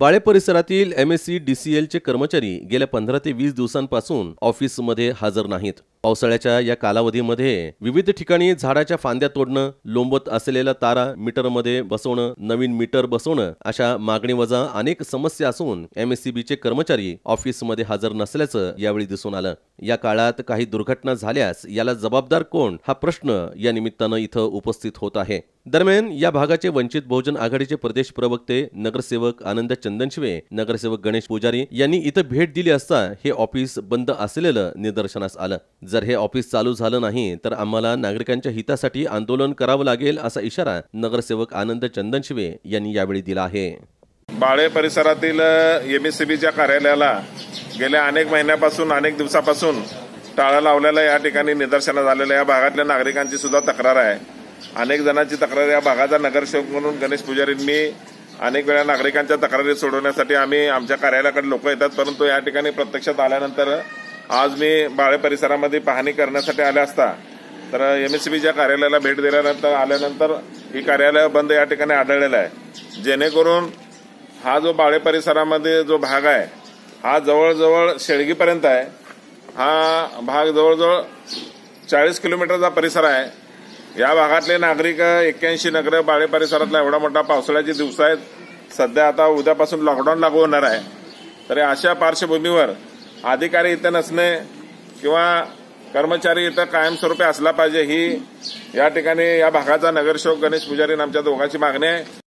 बाळे परिसरातील एमएससी डीसीएलचे कर्मचारी गेल्या पंधरा ते वीस दिवसांपासून ऑफिसमध्ये हजर नाहीत पावसाळ्याच्या या कालावधीमध्ये विविध ठिकाणी झाडाच्या फांद्या तोडणं लोंबत असलेला तारा मीटरमध्ये बसवणं नवीन मीटर बसवणं अशा मागणी वजा अनेक समस्या असून एमएससीबीचे कर्मचारी ऑफिसमध्ये हजर नसल्याचं यावेळी दिसून आलं या काळात काही दुर्घटना झाल्यास याला जबाबदार कोण हा प्रश्न या निमित्तानं इथं उपस्थित होत आहे दरम्यान या भागाचे वंचित बहुजन आघाडीचे प्रदेश प्रवक्ते नगरसेवक आनंद चंदनशिवे नगरसेवक गणेश पुजारी यांनी इथं भेट दिली असता हे ऑफिस बंद असलेलं निदर्शनास आलं जर हे ऑफिस चालू झालं नाही तर आम्हाला नागरिकांच्या हितासाठी आंदोलन करावं लागेल असा इशारा नगरसेवक आनंद चंदन शिवे यांनी यावेळी दिला आहे बाळे परिसरातील एम एस कार्यालयाला गेल्या अनेक महिन्यापासून अनेक दिवसापासून टाळा लावलेला या ठिकाणी निदर्शनं झालेल्या या भागातल्या नागरिकांची सुद्धा तक्रार आहे अनेक जणांची तक्रार या भागाचा नगरसेवक म्हणून गणेश पुजारींनी अनेक वेळा नागरिकांच्या तक्रारी सोडवण्यासाठी आम्ही आमच्या कार्यालयाकडे लोक येतात परंतु या ठिकाणी प्रत्यक्षात आल्यानंतर आज मी बाळे परिसरामध्ये पाहणी करण्यासाठी आले असता तर एम एस बीच्या कार्यालयाला भेट दिल्यानंतर आल्यानंतर ही कार्यालय बंद या ठिकाणी आढळलेलं आहे जेणेकरून हा जो बाळे परिसरामध्ये जो भाग आहे हा जवळजवळ शेळगीपर्यंत आहे हा भाग जवळजवळ चाळीस किलोमीटरचा परिसर आहे या भागातले नागरिक एक्क्याऐंशी नगर बाळे परिसरातला एवढा मोठा पावसाळ्याचे दिवस आहेत सध्या आता उद्यापासून लॉकडाऊन लागू होणार आहे तरी अशा पार्श्वभूमीवर अधिकारी इथं नसणे किंवा कर्मचारी इथं कायमस्वरूपी असला पाहिजे ही या ठिकाणी या भागाचा नगरसेवक गणेश पुजारी आमच्या दोघांची मागणी आहे